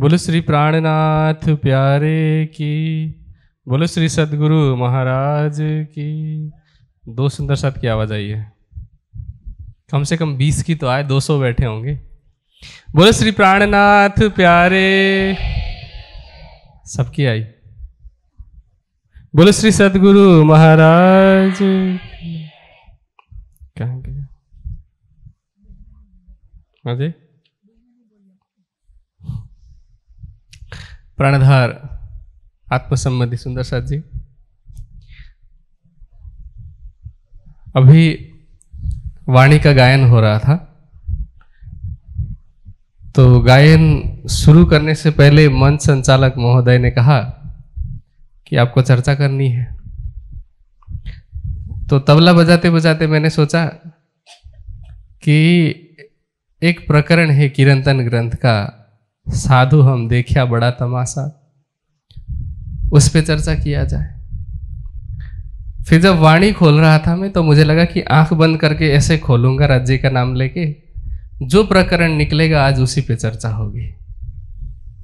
बोलो श्री प्राणनाथ प्यारे की बोलो श्री सदगुरु महाराज की दो सुंदर साथ की आवाज़ आई है कम से कम बीस की तो आए दो सौ बैठे होंगे बोलो श्री प्राणनाथ प्यारे सबकी आई बोलो श्री सदगुरु महाराज कहा गया हाँ जी प्राणधार आत्मसम्मति सुंदर साथ जी अभी वाणी का गायन हो रहा था तो गायन शुरू करने से पहले मंच संचालक महोदय ने कहा कि आपको चर्चा करनी है तो तबला बजाते बजाते मैंने सोचा कि एक प्रकरण है किरंतन ग्रंथ का साधु हम देखिया बड़ा तमाशा उस पर चर्चा किया जाए फिर जब वाणी खोल रहा था मैं तो मुझे लगा कि आंख बंद करके ऐसे खोलूंगा राज्य का नाम लेके जो प्रकरण निकलेगा आज उसी पे चर्चा होगी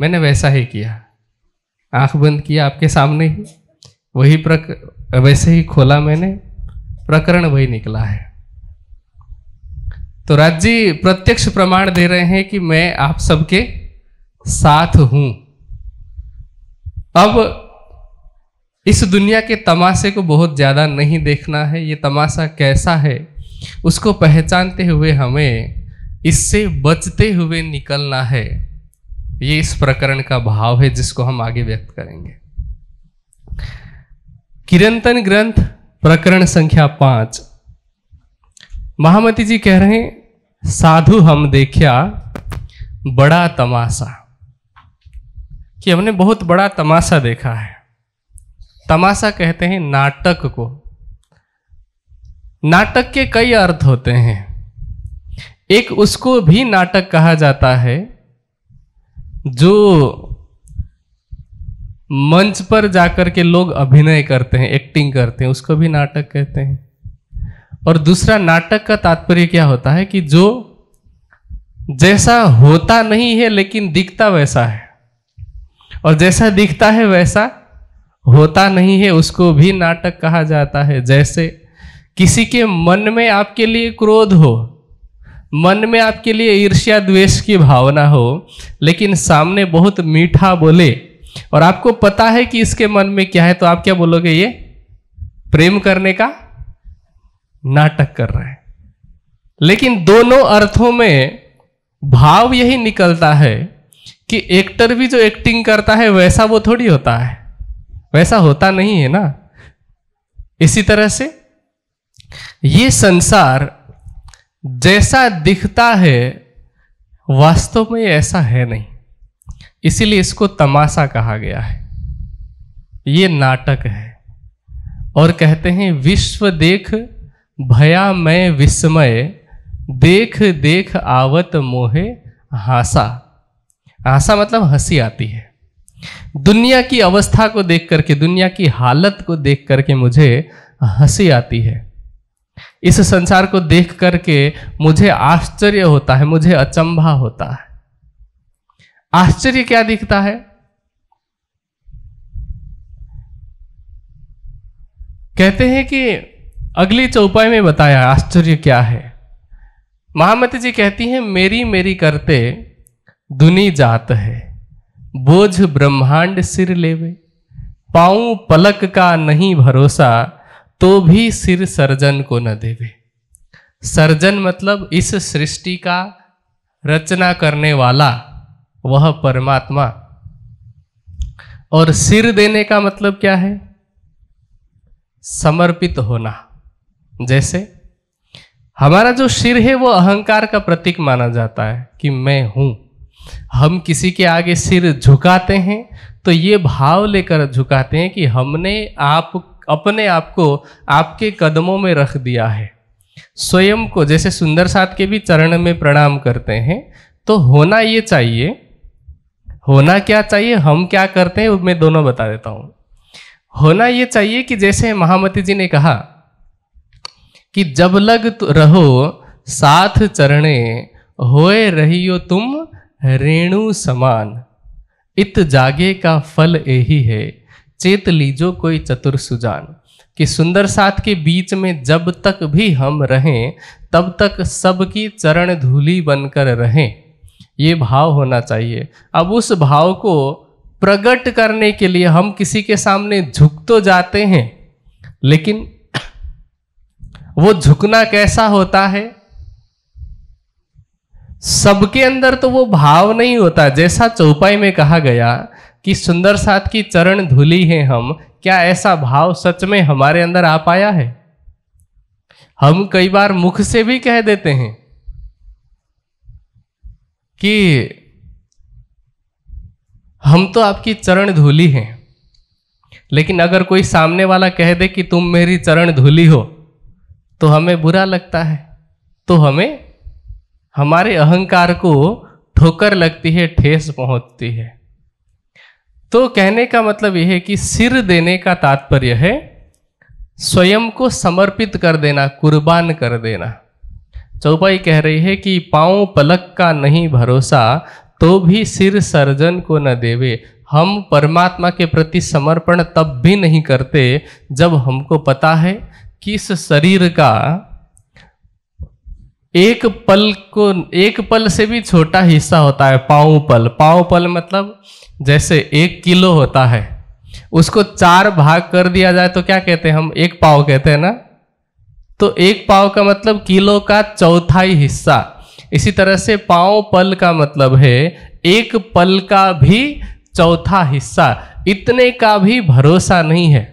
मैंने वैसा ही किया आंख बंद किया आपके सामने ही वही प्रक वैसे ही खोला मैंने प्रकरण वही निकला है तो राज्य प्रत्यक्ष प्रमाण दे रहे हैं कि मैं आप सबके साथ हूं अब इस दुनिया के तमाशे को बहुत ज़्यादा नहीं देखना है ये तमाशा कैसा है उसको पहचानते हुए हमें इससे बचते हुए निकलना है ये इस प्रकरण का भाव है जिसको हम आगे व्यक्त करेंगे किरंतन ग्रंथ प्रकरण संख्या पांच महामती जी कह रहे हैं साधु हम देखा बड़ा तमाशा कि हमने बहुत बड़ा तमाशा देखा है तमाशा कहते हैं नाटक को नाटक के कई अर्थ होते हैं एक उसको भी नाटक कहा जाता है जो मंच पर जाकर के लोग अभिनय करते हैं एक्टिंग करते हैं उसको भी नाटक कहते हैं और दूसरा नाटक का तात्पर्य क्या होता है कि जो जैसा होता नहीं है लेकिन दिखता वैसा है और जैसा दिखता है वैसा होता नहीं है उसको भी नाटक कहा जाता है जैसे किसी के मन में आपके लिए क्रोध हो मन में आपके लिए ईर्ष्या द्वेष की भावना हो लेकिन सामने बहुत मीठा बोले और आपको पता है कि इसके मन में क्या है तो आप क्या बोलोगे ये प्रेम करने का नाटक कर रहे हैं लेकिन दोनों अर्थों में भाव यही निकलता है कि एक्टर भी जो एक्टिंग करता है वैसा वो थोड़ी होता है वैसा होता नहीं है ना इसी तरह से ये संसार जैसा दिखता है वास्तव में ऐसा है नहीं इसीलिए इसको तमाशा कहा गया है ये नाटक है और कहते हैं विश्व देख भया मैं विस्मय देख देख आवत मोहे हासा आशा मतलब हंसी आती है दुनिया की अवस्था को देख करके दुनिया की हालत को देख करके मुझे हंसी आती है इस संसार को देख करके मुझे आश्चर्य होता है मुझे अचंभा होता है आश्चर्य क्या दिखता है कहते हैं कि अगली चौपाई में बताया आश्चर्य क्या है महामती जी कहती हैं मेरी मेरी करते दुनी जात है बोझ ब्रह्मांड सिर लेवे पाऊं पलक का नहीं भरोसा तो भी सिर सर्जन को न देवे सर्जन मतलब इस सृष्टि का रचना करने वाला वह परमात्मा और सिर देने का मतलब क्या है समर्पित होना जैसे हमारा जो सिर है वो अहंकार का प्रतीक माना जाता है कि मैं हूं हम किसी के आगे सिर झुकाते हैं तो ये भाव लेकर झुकाते हैं कि हमने आप अपने आप को आपके कदमों में रख दिया है स्वयं को जैसे सुंदर सात के भी चरण में प्रणाम करते हैं तो होना ये चाहिए होना क्या चाहिए हम क्या करते हैं मैं दोनों बता देता हूँ होना ये चाहिए कि जैसे महामती जी ने कहा कि जब लग रहो साथ चरणे होए हो तुम रेणु समान इत जागे का फल यही है चेत लीजो कोई चतुर सुजान कि सुंदर साथ के बीच में जब तक भी हम रहें तब तक सबकी चरण धूली बनकर रहें ये भाव होना चाहिए अब उस भाव को प्रकट करने के लिए हम किसी के सामने झुक तो जाते हैं लेकिन वो झुकना कैसा होता है सबके अंदर तो वो भाव नहीं होता जैसा चौपाई में कहा गया कि सुंदर साथ की चरण धूली हैं हम क्या ऐसा भाव सच में हमारे अंदर आ पाया है हम कई बार मुख से भी कह देते हैं कि हम तो आपकी चरण धूली हैं लेकिन अगर कोई सामने वाला कह दे कि तुम मेरी चरण धूली हो तो हमें बुरा लगता है तो हमें हमारे अहंकार को ठोकर लगती है ठेस पहुंचती है तो कहने का मतलब यह है कि सिर देने का तात्पर्य है स्वयं को समर्पित कर देना कुर्बान कर देना चौपाई कह रही है कि पाँव पलक का नहीं भरोसा तो भी सिर सर्जन को न देवे हम परमात्मा के प्रति समर्पण तब भी नहीं करते जब हमको पता है कि इस शरीर का एक पल को एक पल से भी छोटा हिस्सा होता है पाव पल पाव पल मतलब जैसे एक किलो होता है उसको चार भाग कर दिया जाए तो क्या कहते हैं हम एक पाव कहते हैं ना तो एक पाव का मतलब किलो का चौथाई हिस्सा इसी तरह से पाव पल का मतलब है एक पल का भी चौथा हिस्सा इतने का भी भरोसा नहीं है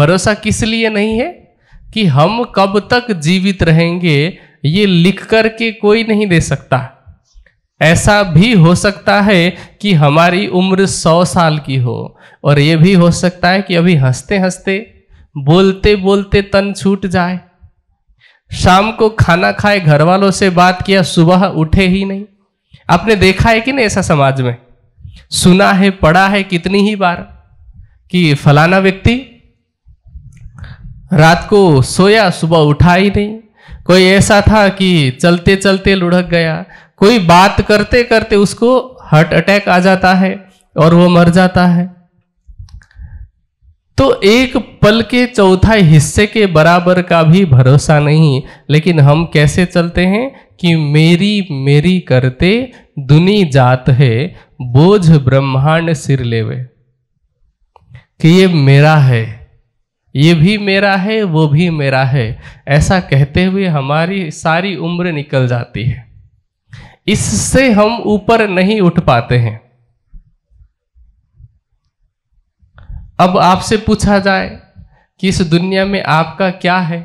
भरोसा किस लिए नहीं है कि हम कब तक जीवित रहेंगे ये लिख करके कोई नहीं दे सकता ऐसा भी हो सकता है कि हमारी उम्र सौ साल की हो और ये भी हो सकता है कि अभी हंसते हंसते बोलते बोलते तन छूट जाए शाम को खाना खाए घर वालों से बात किया सुबह उठे ही नहीं आपने देखा है कि नहीं ऐसा समाज में सुना है पढ़ा है कितनी ही बार कि फलाना व्यक्ति रात को सोया सुबह उठा ही नहीं कोई ऐसा था कि चलते चलते लुढ़क गया कोई बात करते करते उसको हार्ट अटैक आ जाता है और वो मर जाता है तो एक पल के चौथाई हिस्से के बराबर का भी भरोसा नहीं लेकिन हम कैसे चलते हैं कि मेरी मेरी करते दुनी जात है बोझ ब्रह्मांड सिर लेवे कि ये मेरा है ये भी मेरा है वो भी मेरा है ऐसा कहते हुए हमारी सारी उम्र निकल जाती है इससे हम ऊपर नहीं उठ पाते हैं अब आपसे पूछा जाए कि इस दुनिया में आपका क्या है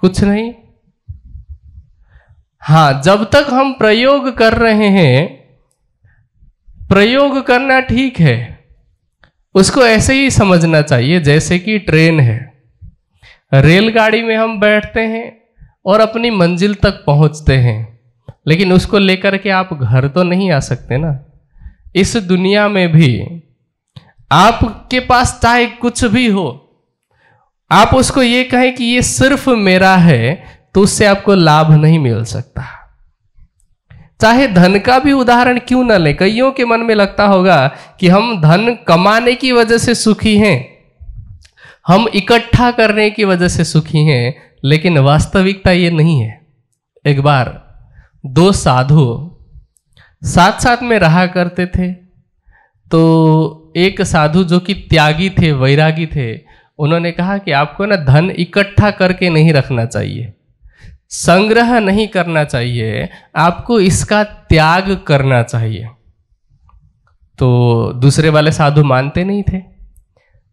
कुछ नहीं हाँ जब तक हम प्रयोग कर रहे हैं प्रयोग करना ठीक है उसको ऐसे ही समझना चाहिए जैसे कि ट्रेन है रेलगाड़ी में हम बैठते हैं और अपनी मंजिल तक पहुंचते हैं लेकिन उसको लेकर के आप घर तो नहीं आ सकते ना इस दुनिया में भी आपके पास चाहे कुछ भी हो आप उसको ये कहें कि ये सिर्फ मेरा है तो उससे आपको लाभ नहीं मिल सकता चाहे धन का भी उदाहरण क्यों ना ले कईयों के मन में लगता होगा कि हम धन कमाने की वजह से सुखी हैं हम इकट्ठा करने की वजह से सुखी हैं लेकिन वास्तविकता ये नहीं है एक बार दो साधु साथ साथ में रहा करते थे तो एक साधु जो कि त्यागी थे वैरागी थे उन्होंने कहा कि आपको ना धन इकट्ठा करके नहीं रखना चाहिए संग्रह नहीं करना चाहिए आपको इसका त्याग करना चाहिए तो दूसरे वाले साधु मानते नहीं थे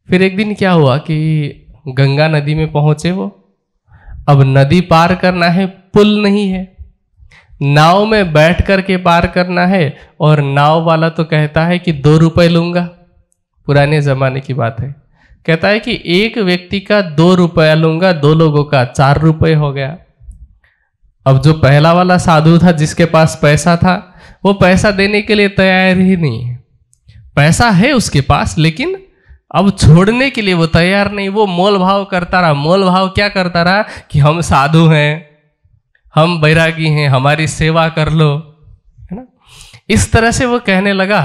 फिर एक दिन क्या हुआ कि गंगा नदी में पहुंचे वो अब नदी पार करना है पुल नहीं है नाव में बैठ कर के पार करना है और नाव वाला तो कहता है कि दो रुपए लूंगा पुराने ज़माने की बात है कहता है कि एक व्यक्ति का दो रुपया लूंगा दो लोगों का चार रुपये हो गया अब जो पहला वाला साधु था जिसके पास पैसा था वो पैसा देने के लिए तैयार ही नहीं है पैसा है उसके पास लेकिन अब छोड़ने के लिए वो तैयार नहीं वो मोल भाव करता रहा मोल भाव क्या करता रहा कि हम साधु हैं हम बैरागी हैं हमारी सेवा कर लो है ना इस तरह से वो कहने लगा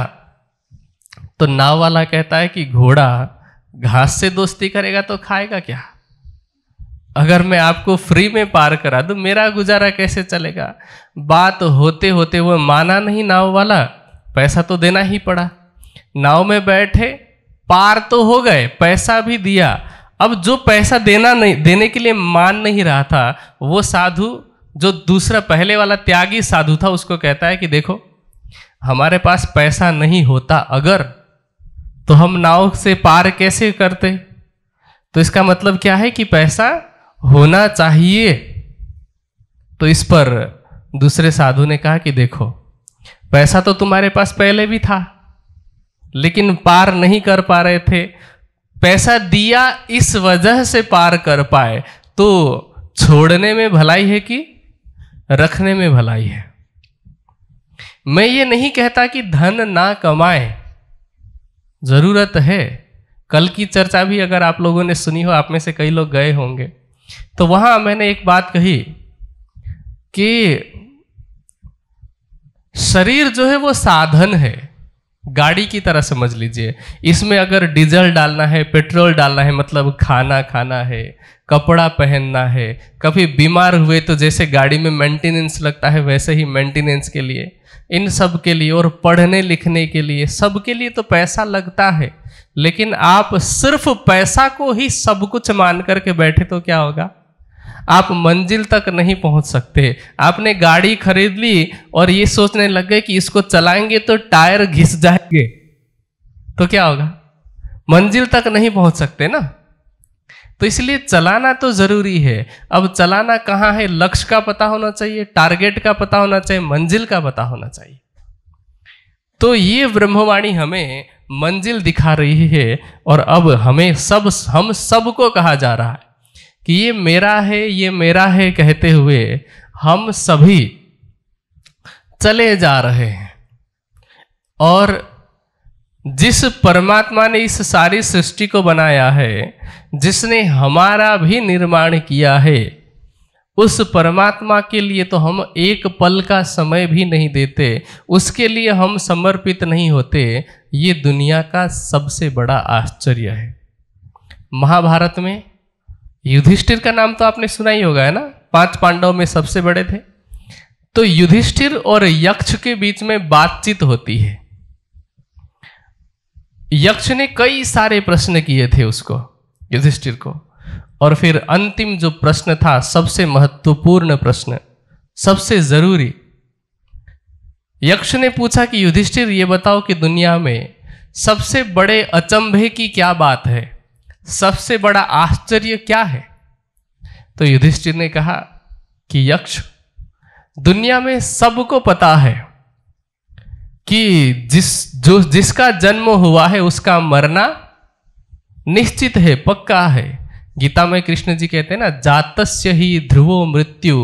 तो नाव वाला कहता है कि घोड़ा घास से दोस्ती करेगा तो खाएगा क्या अगर मैं आपको फ्री में पार करा दूँ मेरा गुजारा कैसे चलेगा बात होते होते वो माना नहीं नाव वाला पैसा तो देना ही पड़ा नाव में बैठे पार तो हो गए पैसा भी दिया अब जो पैसा देना नहीं देने के लिए मान नहीं रहा था वो साधु जो दूसरा पहले वाला त्यागी साधु था उसको कहता है कि देखो हमारे पास पैसा नहीं होता अगर तो हम नाव से पार कैसे करते तो इसका मतलब क्या है कि पैसा होना चाहिए तो इस पर दूसरे साधु ने कहा कि देखो पैसा तो तुम्हारे पास पहले भी था लेकिन पार नहीं कर पा रहे थे पैसा दिया इस वजह से पार कर पाए तो छोड़ने में भलाई है कि रखने में भलाई है मैं ये नहीं कहता कि धन ना कमाए जरूरत है कल की चर्चा भी अगर आप लोगों ने सुनी हो आप में से कई लोग गए होंगे तो वहां मैंने एक बात कही कि शरीर जो है वो साधन है गाड़ी की तरह समझ लीजिए इसमें अगर डीजल डालना है पेट्रोल डालना है मतलब खाना खाना है कपड़ा पहनना है कभी बीमार हुए तो जैसे गाड़ी में मेंटेनेंस लगता है वैसे ही मेंटेनेंस के लिए इन सब के लिए और पढ़ने लिखने के लिए सब के लिए तो पैसा लगता है लेकिन आप सिर्फ पैसा को ही सब कुछ मान करके बैठे तो क्या होगा आप मंजिल तक नहीं पहुंच सकते आपने गाड़ी खरीद ली और ये सोचने लग गए कि इसको चलाएंगे तो टायर घिस जाएंगे तो क्या होगा मंजिल तक नहीं पहुंच सकते ना तो इसलिए चलाना तो ज़रूरी है अब चलाना कहाँ है लक्ष्य का पता होना चाहिए टारगेट का पता होना चाहिए मंजिल का पता होना चाहिए तो ये ब्रह्मवाणी हमें मंजिल दिखा रही है और अब हमें सब हम सबको कहा जा रहा है कि ये मेरा है ये मेरा है कहते हुए हम सभी चले जा रहे हैं और जिस परमात्मा ने इस सारी सृष्टि को बनाया है जिसने हमारा भी निर्माण किया है उस परमात्मा के लिए तो हम एक पल का समय भी नहीं देते उसके लिए हम समर्पित नहीं होते ये दुनिया का सबसे बड़ा आश्चर्य है महाभारत में युधिष्ठिर का नाम तो आपने सुना ही होगा है ना पांच पांडव में सबसे बड़े थे तो युधिष्ठिर और यक्ष के बीच में बातचीत होती है यक्ष ने कई सारे प्रश्न किए थे उसको युधिष्ठिर को और फिर अंतिम जो प्रश्न था सबसे महत्वपूर्ण प्रश्न सबसे जरूरी यक्ष ने पूछा कि युधिष्ठिर ये बताओ कि दुनिया में सबसे बड़े अचंभे की क्या बात है सबसे बड़ा आश्चर्य क्या है तो युधिष्ठिर ने कहा कि यक्ष दुनिया में सबको पता है कि जिस जो जिसका जन्म हुआ है उसका मरना निश्चित है पक्का है गीता में कृष्ण जी कहते हैं ना जातस्य ही ध्रुवो मृत्यु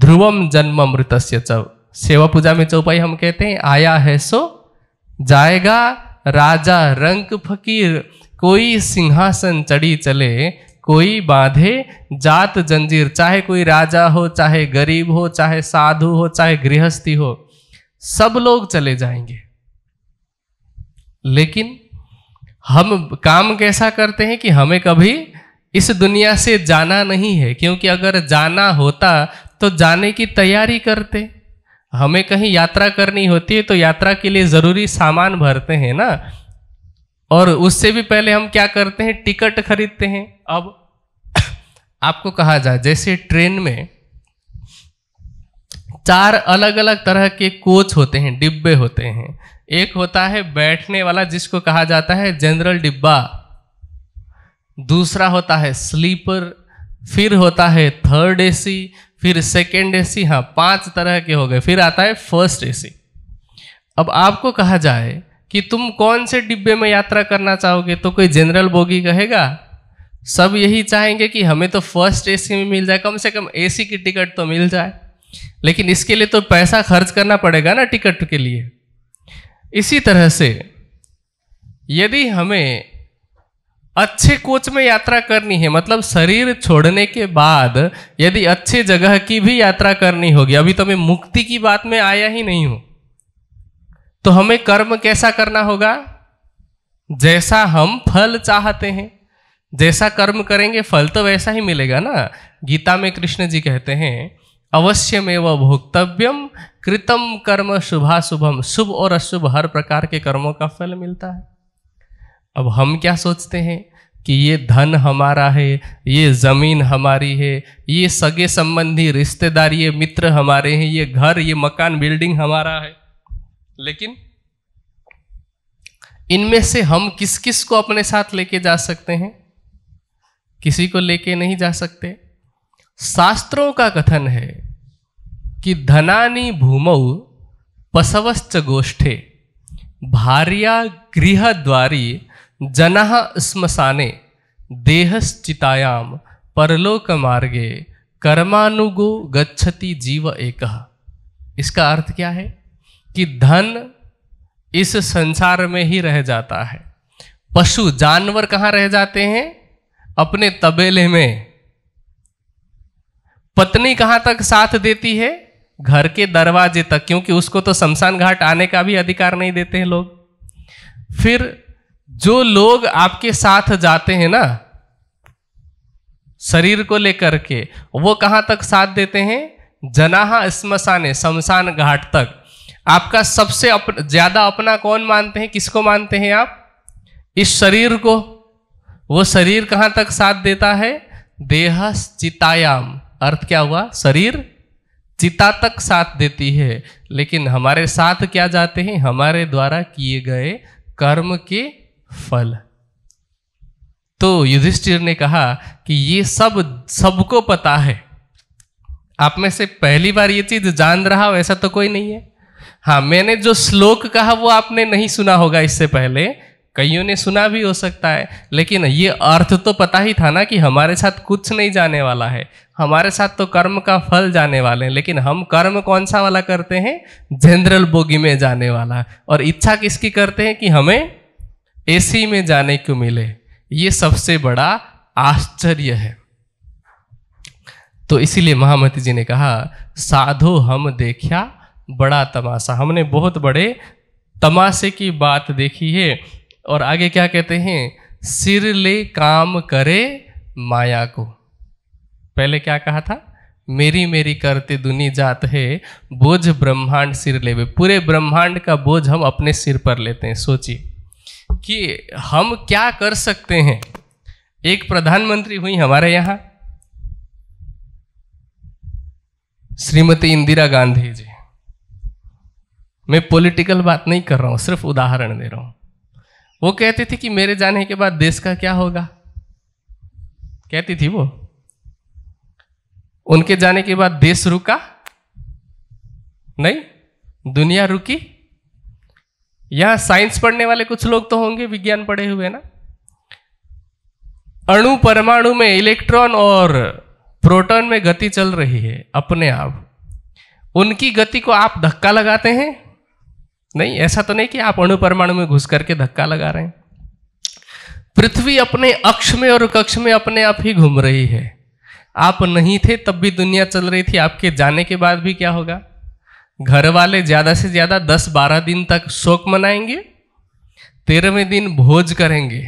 ध्रुवम जन्म मृतस्य च सेवा पूजा में चौपाई हम कहते हैं आया है सो जाएगा राजा रंग फकीर कोई सिंहासन चढ़ी चले कोई बांधे जात जंजीर चाहे कोई राजा हो चाहे गरीब हो चाहे साधु हो चाहे गृहस्थी हो सब लोग चले जाएंगे लेकिन हम काम कैसा करते हैं कि हमें कभी इस दुनिया से जाना नहीं है क्योंकि अगर जाना होता तो जाने की तैयारी करते हमें कहीं यात्रा करनी होती है तो यात्रा के लिए ज़रूरी सामान भरते हैं ना और उससे भी पहले हम क्या करते हैं टिकट खरीदते हैं अब आपको कहा जाए जैसे ट्रेन में चार अलग अलग तरह के कोच होते हैं डिब्बे होते हैं एक होता है बैठने वाला जिसको कहा जाता है जनरल डिब्बा दूसरा होता है स्लीपर फिर होता है थर्ड एसी फिर सेकेंड एसी हाँ पांच तरह के हो गए फिर आता है फर्स्ट एसी अब आपको कहा जाए कि तुम कौन से डिब्बे में यात्रा करना चाहोगे तो कोई जनरल बोगी कहेगा सब यही चाहेंगे कि हमें तो फर्स्ट एसी में मिल जाए कम से कम एसी की टिकट तो मिल जाए लेकिन इसके लिए तो पैसा खर्च करना पड़ेगा ना टिकट के लिए इसी तरह से यदि हमें अच्छे कोच में यात्रा करनी है मतलब शरीर छोड़ने के बाद यदि अच्छे जगह की भी यात्रा करनी होगी अभी तो मैं मुक्ति की बात में आया ही नहीं हूं तो हमें कर्म कैसा करना होगा जैसा हम फल चाहते हैं जैसा कर्म करेंगे फल तो वैसा ही मिलेगा ना गीता में कृष्ण जी कहते हैं अवश्य में वह भोक्तव्यम कृतम कर्म शुभाशुभम शुभ और अशुभ हर प्रकार के कर्मों का फल मिलता है अब हम क्या सोचते हैं कि ये धन हमारा है ये ज़मीन हमारी है ये सगे संबंधी रिश्तेदार ये मित्र हमारे हैं ये घर ये मकान बिल्डिंग हमारा है लेकिन इनमें से हम किस किस को अपने साथ लेके जा सकते हैं किसी को लेके नहीं जा सकते शास्त्रों का कथन है कि धनानी भूमौ पसवश्च गोष्ठे भार्या द्वारी स्मशाने देहश्चितायाम परलोक मार्गे कर्मानुगो गच्छति जीव एक इसका अर्थ क्या है कि धन इस संसार में ही रह जाता है पशु जानवर कहाँ रह जाते हैं अपने तबेले में पत्नी कहाँ तक साथ देती है घर के दरवाजे तक क्योंकि उसको तो शमशान घाट आने का भी अधिकार नहीं देते हैं लोग फिर जो लोग आपके साथ जाते हैं ना शरीर को लेकर के वो कहाँ तक साथ देते हैं जनाहा स्मशाने शमशान घाट तक आपका सबसे अप, ज्यादा अपना कौन मानते हैं किसको मानते हैं आप इस शरीर को वो शरीर कहाँ तक साथ देता है देह चितायाम अर्थ क्या हुआ शरीर चिता तक साथ देती है लेकिन हमारे साथ क्या जाते हैं हमारे द्वारा किए गए कर्म के फल तो युधिष्ठिर ने कहा कि ये सब सबको पता है आप में से पहली बार ये चीज जान रहा हो ऐसा तो कोई नहीं है हाँ मैंने जो श्लोक कहा वो आपने नहीं सुना होगा इससे पहले कईयों ने सुना भी हो सकता है लेकिन ये अर्थ तो पता ही था ना कि हमारे साथ कुछ नहीं जाने वाला है हमारे साथ तो कर्म का फल जाने वाले हैं लेकिन हम कर्म कौन सा वाला करते हैं जनरल बोगी में जाने वाला और इच्छा किसकी करते हैं कि हमें एसी में जाने को मिले ये सबसे बड़ा आश्चर्य है तो इसीलिए महामती जी ने कहा साधो हम देखा बड़ा तमाशा हमने बहुत बड़े तमाशे की बात देखी है और आगे क्या कहते हैं सिर ले काम करे माया को पहले क्या कहा था मेरी मेरी करते दुनी जात है बोझ ब्रह्मांड सिर ले पूरे ब्रह्मांड का बोझ हम अपने सिर पर लेते हैं सोचिए कि हम क्या कर सकते हैं एक प्रधानमंत्री हुई हमारे यहां श्रीमती इंदिरा गांधी जी मैं पॉलिटिकल बात नहीं कर रहा हूं सिर्फ उदाहरण दे रहा हूं वो कहती थी कि मेरे जाने के बाद देश का क्या होगा कहती थी वो उनके जाने के बाद देश रुका नहीं दुनिया रुकी या साइंस पढ़ने वाले कुछ लोग तो होंगे विज्ञान पढ़े हुए ना अणु परमाणु में इलेक्ट्रॉन और प्रोटॉन में गति चल रही है अपने आप उनकी गति को आप धक्का लगाते हैं नहीं ऐसा तो नहीं कि आप अणु परमाणु में घुस करके धक्का लगा रहे हैं पृथ्वी अपने अक्ष में और कक्ष में अपने आप ही घूम रही है आप नहीं थे तब भी दुनिया चल रही थी आपके जाने के बाद भी क्या होगा घर वाले ज़्यादा से ज़्यादा दस बारह दिन तक शोक मनाएंगे तेरहवें दिन भोज करेंगे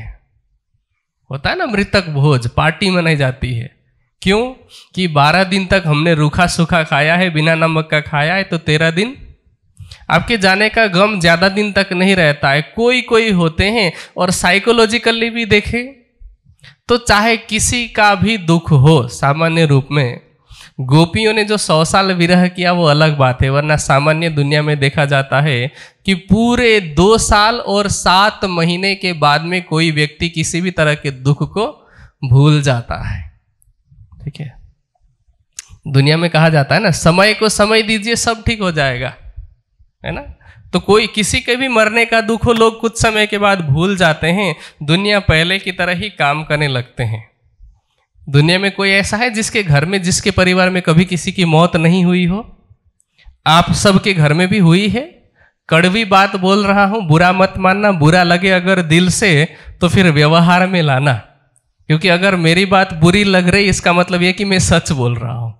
होता है ना मृतक भोज पार्टी मनाई जाती है क्यों कि बारह दिन तक हमने रूखा सूखा खाया है बिना नमक का खाया है तो तेरह दिन आपके जाने का गम ज़्यादा दिन तक नहीं रहता है कोई कोई होते हैं और साइकोलॉजिकली भी देखें तो चाहे किसी का भी दुख हो सामान्य रूप में गोपियों ने जो सौ साल विरह किया वो अलग बात है वरना सामान्य दुनिया में देखा जाता है कि पूरे दो साल और सात महीने के बाद में कोई व्यक्ति किसी भी तरह के दुख को भूल जाता है ठीक है दुनिया में कहा जाता है ना समय को समय दीजिए सब ठीक हो जाएगा है ना तो कोई किसी के भी मरने का दुख हो लोग कुछ समय के बाद भूल जाते हैं दुनिया पहले की तरह ही काम करने लगते हैं दुनिया में कोई ऐसा है जिसके घर में जिसके परिवार में कभी किसी की मौत नहीं हुई हो आप सबके घर में भी हुई है कड़वी बात बोल रहा हूं बुरा मत मानना बुरा लगे अगर दिल से तो फिर व्यवहार में लाना क्योंकि अगर मेरी बात बुरी लग रही इसका मतलब यह कि मैं सच बोल रहा हूं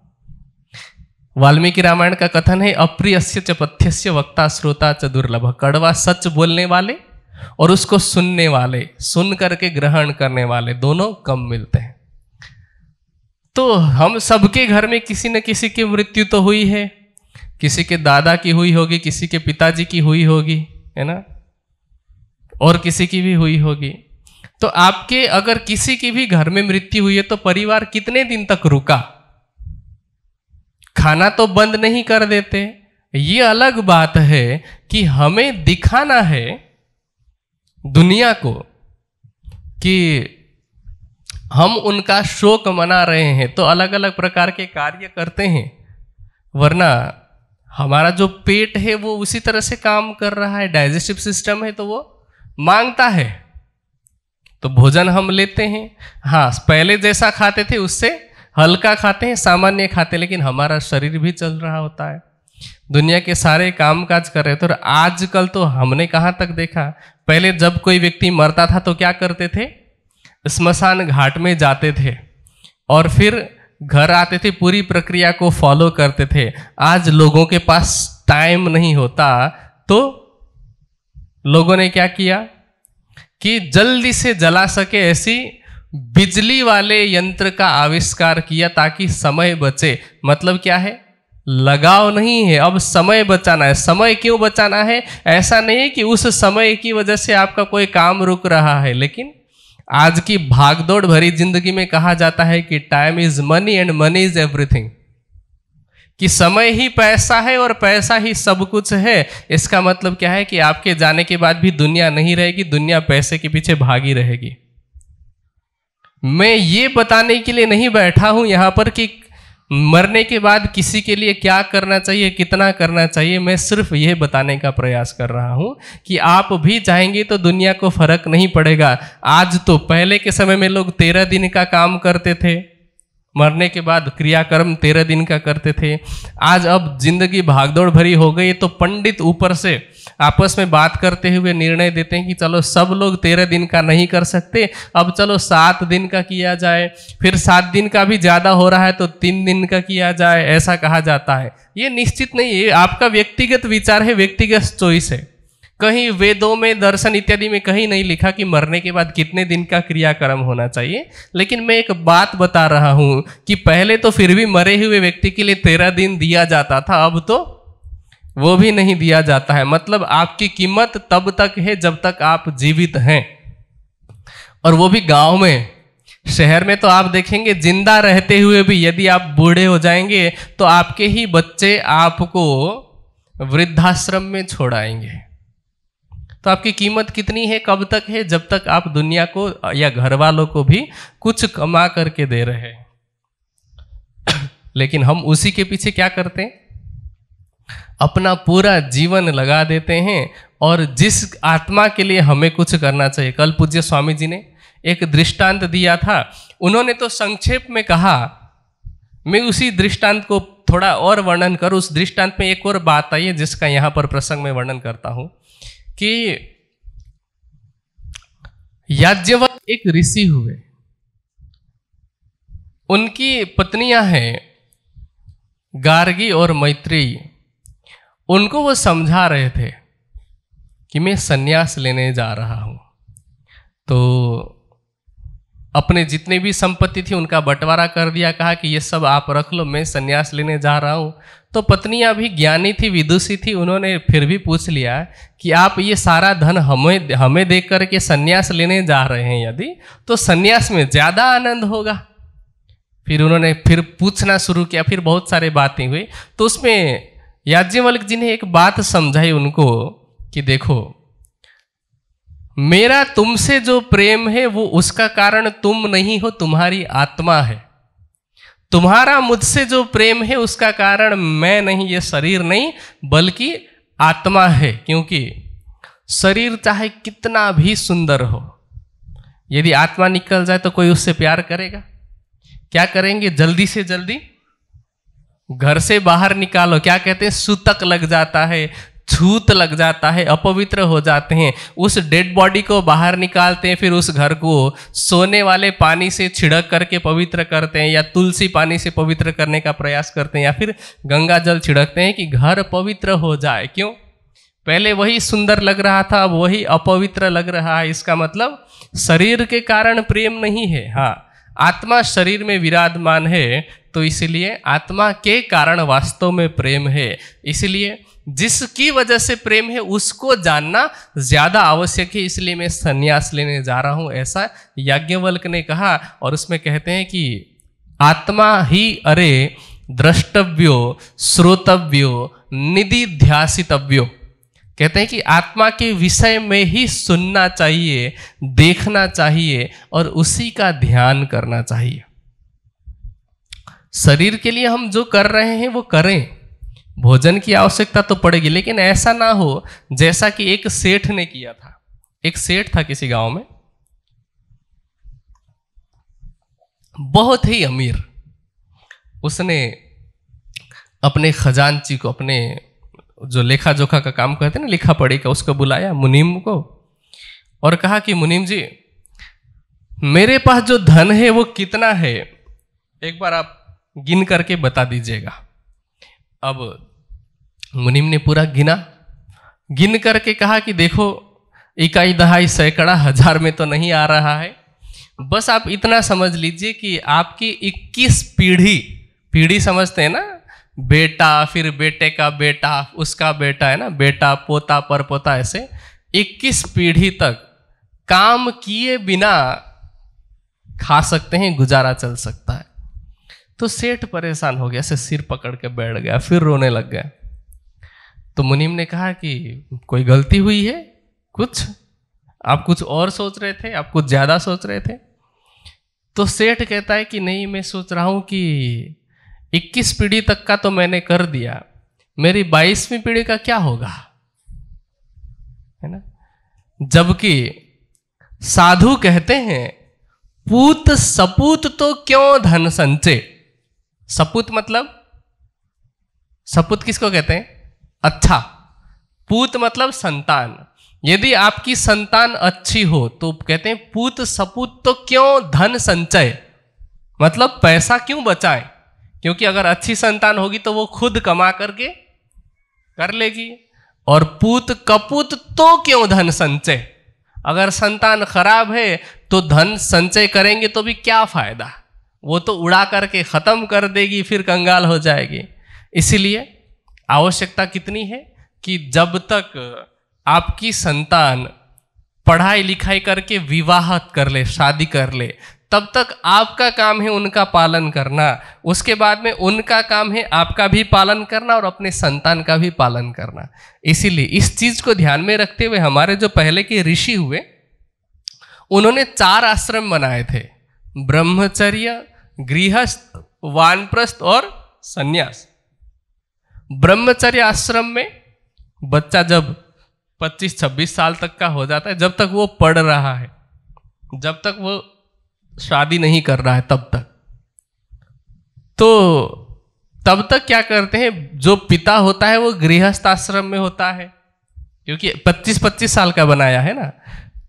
वाल्मीकि रामायण का कथन है अप्रियस्य च पथ्यस्य वक्ता श्रोता च दुर्लभ कड़वा सच बोलने वाले और उसको सुनने वाले सुन करके ग्रहण करने वाले दोनों कम मिलते हैं तो हम सबके घर में किसी न किसी की मृत्यु तो हुई है किसी के दादा की हुई होगी किसी के पिताजी की हुई होगी है ना और किसी की भी हुई होगी तो आपके अगर किसी की भी घर में मृत्यु हुई है तो परिवार कितने दिन तक रुका खाना तो बंद नहीं कर देते ये अलग बात है कि हमें दिखाना है दुनिया को कि हम उनका शोक मना रहे हैं तो अलग अलग प्रकार के कार्य करते हैं वरना हमारा जो पेट है वो उसी तरह से काम कर रहा है डाइजेस्टिव सिस्टम है तो वो मांगता है तो भोजन हम लेते हैं हाँ पहले जैसा खाते थे उससे हल्का खाते हैं सामान्य खाते हैं लेकिन हमारा शरीर भी चल रहा होता है दुनिया के सारे काम काज कर रहे थे और आजकल तो हमने कहाँ तक देखा पहले जब कोई व्यक्ति मरता था तो क्या करते थे स्मशान घाट में जाते थे और फिर घर आते थे पूरी प्रक्रिया को फॉलो करते थे आज लोगों के पास टाइम नहीं होता तो लोगों ने क्या किया कि जल्दी से जला सके ऐसी बिजली वाले यंत्र का आविष्कार किया ताकि समय बचे मतलब क्या है लगाव नहीं है अब समय बचाना है समय क्यों बचाना है ऐसा नहीं है कि उस समय की वजह से आपका कोई काम रुक रहा है लेकिन आज की भागदौड़ भरी जिंदगी में कहा जाता है कि time is money and money is everything कि समय ही पैसा है और पैसा ही सब कुछ है इसका मतलब क्या है कि आपके जाने के बाद भी दुनिया नहीं रहेगी दुनिया पैसे के पीछे भागी रहेगी मैं ये बताने के लिए नहीं बैठा हूं यहां पर कि मरने के बाद किसी के लिए क्या करना चाहिए कितना करना चाहिए मैं सिर्फ ये बताने का प्रयास कर रहा हूँ कि आप भी जाएंगे तो दुनिया को फर्क नहीं पड़ेगा आज तो पहले के समय में लोग तेरह दिन का काम करते थे मरने के बाद क्रियाकर्म तेरह दिन का करते थे आज अब जिंदगी भागदौड़ भरी हो गई तो पंडित ऊपर से आपस में बात करते हुए निर्णय देते हैं कि चलो सब लोग तेरह दिन का नहीं कर सकते अब चलो सात दिन का किया जाए फिर सात दिन का भी ज़्यादा हो रहा है तो तीन दिन का किया जाए ऐसा कहा जाता है ये निश्चित नहीं है आपका व्यक्तिगत विचार है व्यक्तिगत चॉइस है कहीं वेदों में दर्शन इत्यादि में कहीं नहीं लिखा कि मरने के बाद कितने दिन का क्रियाक्रम होना चाहिए लेकिन मैं एक बात बता रहा हूँ कि पहले तो फिर भी मरे हुए व्यक्ति के लिए तेरह दिन दिया जाता था अब तो वो भी नहीं दिया जाता है मतलब आपकी कीमत तब तक है जब तक आप जीवित हैं और वो भी गांव में शहर में तो आप देखेंगे जिंदा रहते हुए भी यदि आप बूढ़े हो जाएंगे तो आपके ही बच्चे आपको वृद्धाश्रम में छोड़ाएंगे तो आपकी कीमत कितनी है कब तक है जब तक आप दुनिया को या घर वालों को भी कुछ कमा करके दे रहे हैं लेकिन हम उसी के पीछे क्या करते हैं अपना पूरा जीवन लगा देते हैं और जिस आत्मा के लिए हमें कुछ करना चाहिए कल पूज्य स्वामी जी ने एक दृष्टांत दिया था उन्होंने तो संक्षेप में कहा मैं उसी दृष्टांत को थोड़ा और वर्णन कर उस दृष्टांत में एक और बात आई है जिसका यहाँ पर प्रसंग में वर्णन करता हूँ कि याज्ञवल एक ऋषि हुए उनकी पत्नियां हैं गार्गी और मैत्री उनको वो समझा रहे थे कि मैं सन्यास लेने जा रहा हूँ तो अपने जितने भी संपत्ति थी उनका बंटवारा कर दिया कहा कि ये सब आप रख लो मैं सन्यास लेने जा रहा हूँ तो पत्नियाँ भी ज्ञानी थी विदुषी थी उन्होंने फिर भी पूछ लिया कि आप ये सारा धन हमें हमें देख करके सन्यास लेने जा रहे हैं यदि तो सन्यास में ज़्यादा आनंद होगा फिर उन्होंने फिर पूछना शुरू किया फिर बहुत सारे बातें हुई तो उसमें याज्ञ मलिक जी ने एक बात समझाई उनको कि देखो मेरा तुमसे जो प्रेम है वो उसका कारण तुम नहीं हो तुम्हारी आत्मा है तुम्हारा मुझसे जो प्रेम है उसका कारण मैं नहीं ये शरीर नहीं बल्कि आत्मा है क्योंकि शरीर चाहे कितना भी सुंदर हो यदि आत्मा निकल जाए तो कोई उससे प्यार करेगा क्या करेंगे जल्दी से जल्दी घर से बाहर निकालो क्या कहते हैं सूतक लग जाता है छूत लग जाता है अपवित्र हो जाते हैं उस डेड बॉडी को बाहर निकालते हैं फिर उस घर को सोने वाले पानी से छिड़क करके पवित्र करते हैं या तुलसी पानी से पवित्र करने का प्रयास करते हैं या फिर गंगा जल छिड़कते हैं कि घर पवित्र हो जाए क्यों पहले वही सुंदर लग रहा था अब वही अपवित्र लग रहा है इसका मतलब शरीर के कारण प्रेम नहीं है हाँ आत्मा शरीर में विराजमान है तो इसलिए आत्मा के कारण वास्तव में प्रेम है इसलिए जिसकी वजह से प्रेम है उसको जानना ज्यादा आवश्यक है इसलिए मैं संन्यास लेने जा रहा हूं ऐसा याज्ञवल्क ने कहा और उसमें कहते हैं कि आत्मा ही अरे द्रष्टव्यो श्रोतव्यो निधि ध्यासितव्यो कहते हैं कि आत्मा के विषय में ही सुनना चाहिए देखना चाहिए और उसी का ध्यान करना चाहिए शरीर के लिए हम जो कर रहे हैं वो करें भोजन की आवश्यकता तो पड़ेगी लेकिन ऐसा ना हो जैसा कि एक सेठ ने किया था एक सेठ था किसी गांव में बहुत ही अमीर उसने अपने खजांची को अपने जो लेखा जोखा का काम करते ना लिखा पढ़ी का उसको बुलाया मुनीम को और कहा कि मुनीम जी मेरे पास जो धन है वो कितना है एक बार आप गिन करके बता दीजिएगा अब मुनीम ने पूरा गिना गिन करके कहा कि देखो इकाई दहाई सैकड़ा हजार में तो नहीं आ रहा है बस आप इतना समझ लीजिए कि आपकी 21 पीढ़ी पीढ़ी समझते हैं ना बेटा फिर बेटे का बेटा उसका बेटा है ना बेटा पोता पर पोता ऐसे 21 पीढ़ी तक काम किए बिना खा सकते हैं गुजारा चल सकता है तो सेठ परेशान हो गया ऐसे सिर पकड़ के बैठ गया फिर रोने लग गया तो मुनीम ने कहा कि कोई गलती हुई है कुछ आप कुछ और सोच रहे थे आप कुछ ज़्यादा सोच रहे थे तो सेठ कहता है कि नहीं मैं सोच रहा हूँ कि 21 पीढ़ी तक का तो मैंने कर दिया मेरी 22वीं पीढ़ी का क्या होगा है ना जबकि साधु कहते हैं पूत सपूत तो क्यों धन संचय सपूत मतलब सपूत किसको कहते हैं अच्छा पूत मतलब संतान यदि आपकी संतान अच्छी हो तो कहते हैं पूत सपूत तो क्यों धन संचय मतलब पैसा क्यों बचाएं क्योंकि अगर अच्छी संतान होगी तो वो खुद कमा करके कर लेगी और पूत कपूत तो क्यों धन संचय अगर संतान खराब है तो धन संचय करेंगे तो भी क्या फायदा वो तो उड़ा करके ख़त्म कर देगी फिर कंगाल हो जाएगी इसीलिए आवश्यकता कितनी है कि जब तक आपकी संतान पढ़ाई लिखाई करके विवाह कर ले शादी कर ले तब तक आपका काम है उनका पालन करना उसके बाद में उनका काम है आपका भी पालन करना और अपने संतान का भी पालन करना इसीलिए इस चीज़ को ध्यान में रखते हुए हमारे जो पहले के ऋषि हुए उन्होंने चार आश्रम बनाए थे ब्रह्मचर्य गृहस्थ वानप्रस्थ और संन्यास ब्रह्मचर्य आश्रम में बच्चा जब 25-26 साल तक का हो जाता है जब तक वो पढ़ रहा है जब तक वो शादी नहीं कर रहा है तब तक तो तब तक क्या करते हैं जो पिता होता है वो गृहस्थ आश्रम में होता है क्योंकि 25-25 साल का बनाया है ना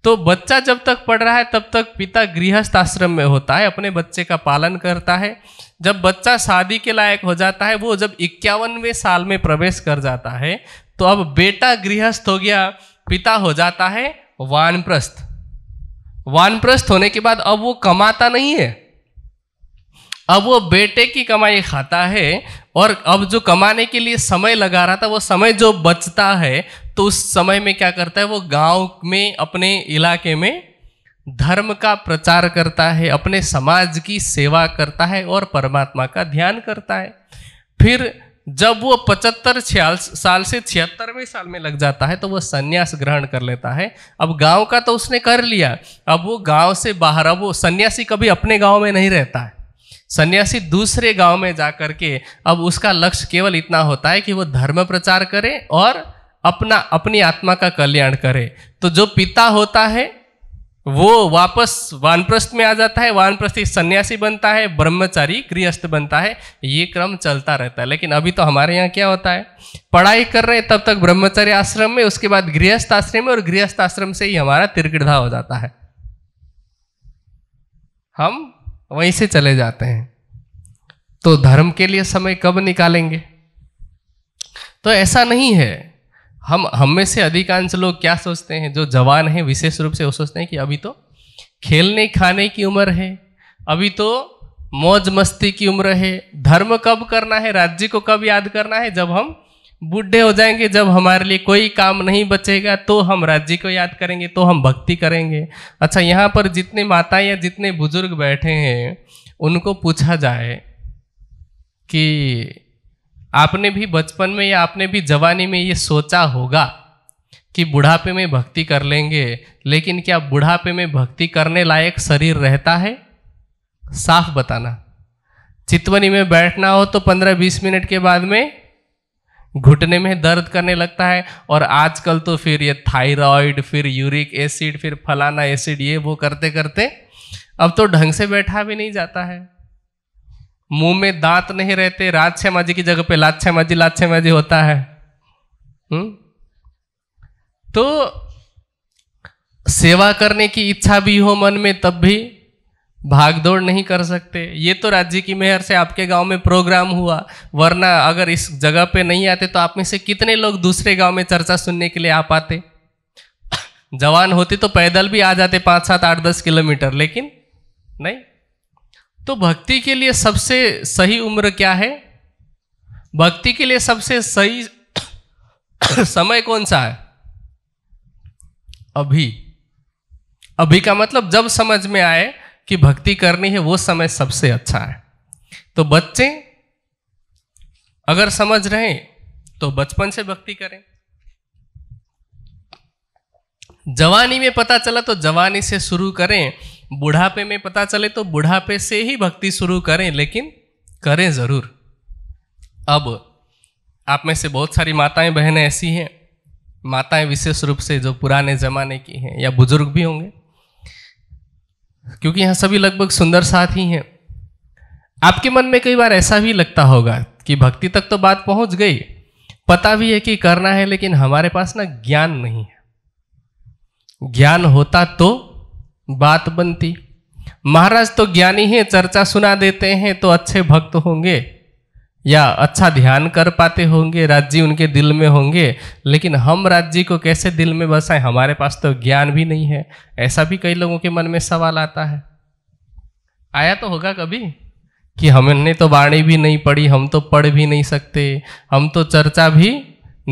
तो बच्चा जब तक पढ़ रहा है तब तक पिता गृहस्थ आश्रम में होता है अपने बच्चे का पालन करता है जब बच्चा शादी के लायक हो जाता है वो जब इक्यावनवे साल में प्रवेश कर जाता है तो अब बेटा गृहस्थ हो गया पिता हो जाता है वानप्रस्थ वानप्रस्थ होने के बाद अब वो कमाता नहीं है अब वो बेटे की कमाई खाता है और अब जो कमाने के लिए समय लगा रहा था वो समय जो बचता है तो उस समय में क्या करता है वो गांव में अपने इलाके में धर्म का प्रचार करता है अपने समाज की सेवा करता है और परमात्मा का ध्यान करता है फिर जब वो पचहत्तर साल से छिहत्तरवें साल में लग जाता है तो वो सन्यास ग्रहण कर लेता है अब गांव का तो उसने कर लिया अब वो गांव से बाहर अब वो सन्यासी कभी अपने गांव में नहीं रहता है सन्यासी दूसरे गांव में जा कर के अब उसका लक्ष्य केवल इतना होता है कि वो धर्म प्रचार करे और अपना अपनी आत्मा का कल्याण करे तो जो पिता होता है वो वापस वानप्रस्थ में आ जाता है वानप्रस्थी सन्यासी बनता है ब्रह्मचारी गृहस्थ बनता है ये क्रम चलता रहता है लेकिन अभी तो हमारे यहाँ क्या होता है पढ़ाई कर रहे हैं तब तक ब्रह्मचारी आश्रम में उसके बाद गृहस्थ आश्रम में और गृहस्थ आश्रम से ही हमारा तिरगिड़धा हो जाता है हम वहीं से चले जाते हैं तो धर्म के लिए समय कब निकालेंगे तो ऐसा नहीं है हम हम में से अधिकांश लोग क्या सोचते हैं जो जवान हैं विशेष रूप से वो सोचते हैं कि अभी तो खेलने खाने की उम्र है अभी तो मौज मस्ती की उम्र है धर्म कब करना है राज्य को कब याद करना है जब हम बूढ़े हो जाएंगे जब हमारे लिए कोई काम नहीं बचेगा तो हम राज्य को याद करेंगे तो हम भक्ति करेंगे अच्छा यहाँ पर जितने माता या जितने बुजुर्ग बैठे हैं उनको पूछा जाए कि आपने भी बचपन में या आपने भी जवानी में ये सोचा होगा कि बुढ़ापे में भक्ति कर लेंगे लेकिन क्या बुढ़ापे में भक्ति करने लायक शरीर रहता है साफ बताना चितवनी में बैठना हो तो 15-20 मिनट के बाद में घुटने में दर्द करने लगता है और आजकल तो फिर ये थायराइड फिर यूरिक एसिड फिर फलाना एसिड ये वो करते करते अब तो ढंग से बैठा भी नहीं जाता है मुंह में दांत नहीं रहते राक्षे माजी की जगह पे लाच्छे माजी लाच्छे माजी होता है हुँ? हम्म? तो सेवा करने की इच्छा भी हो मन में तब भी भागदौड़ नहीं कर सकते ये तो राज्य की मेहर से आपके गांव में प्रोग्राम हुआ वरना अगर इस जगह पे नहीं आते तो आप में से कितने लोग दूसरे गांव में चर्चा सुनने के लिए आ पाते जवान होते तो पैदल भी आ जाते पाँच सात आठ दस किलोमीटर लेकिन नहीं तो भक्ति के लिए सबसे सही उम्र क्या है भक्ति के लिए सबसे सही समय कौन सा है अभी अभी का मतलब जब समझ में आए कि भक्ति करनी है वो समय सबसे अच्छा है तो बच्चे अगर समझ रहे तो बचपन से भक्ति करें जवानी में पता चला तो जवानी से शुरू करें बुढ़ापे में पता चले तो बुढ़ापे से ही भक्ति शुरू करें लेकिन करें ज़रूर अब आप में से बहुत सारी माताएं बहनें ऐसी हैं माताएं विशेष रूप से जो पुराने ज़माने की हैं या बुजुर्ग भी होंगे क्योंकि यहाँ सभी लगभग सुंदर साथ ही हैं आपके मन में कई बार ऐसा भी लगता होगा कि भक्ति तक तो बात पहुँच गई पता भी है कि करना है लेकिन हमारे पास ना ज्ञान नहीं है ज्ञान होता तो बात बनती महाराज तो ज्ञानी हैं चर्चा सुना देते हैं तो अच्छे भक्त होंगे या अच्छा ध्यान कर पाते होंगे राज्य उनके दिल में होंगे लेकिन हम राज्य को कैसे दिल में बसाएं हमारे पास तो ज्ञान भी नहीं है ऐसा भी कई लोगों के मन में सवाल आता है आया तो होगा कभी कि हमने तो वाणी भी नहीं पढ़ी हम तो पढ़ भी नहीं सकते हम तो चर्चा भी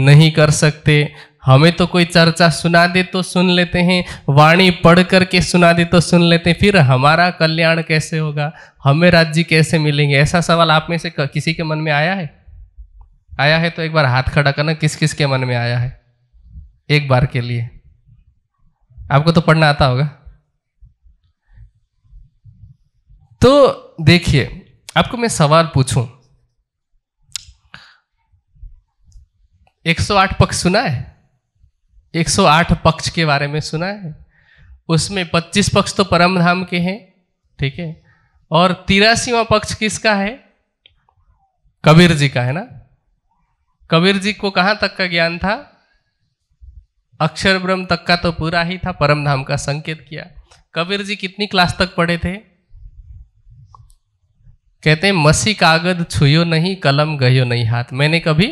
नहीं कर सकते हमें तो कोई चर्चा सुना दे तो सुन लेते हैं वाणी पढ़ करके सुना दे तो सुन लेते हैं फिर हमारा कल्याण कैसे होगा हमें राज्य कैसे मिलेंगे ऐसा सवाल आप में से किसी के मन में आया है आया है तो एक बार हाथ खड़ा करना किस किस के मन में आया है एक बार के लिए आपको तो पढ़ना आता होगा तो देखिए आपको मैं सवाल पूछूं 108 पक्ष सुना है 108 पक्ष के बारे में सुना है उसमें 25 पक्ष तो परम धाम के हैं ठीक है और तिरासीवा पक्ष किसका है कबीर जी का है ना कबीर जी को कहाँ तक का ज्ञान था अक्षर ब्रह्म तक का तो पूरा ही था परम धाम का संकेत किया कबीर जी कितनी क्लास तक पढ़े थे कहते हैं मसी कागज छुयो नहीं कलम गयो नहीं हाथ मैंने कभी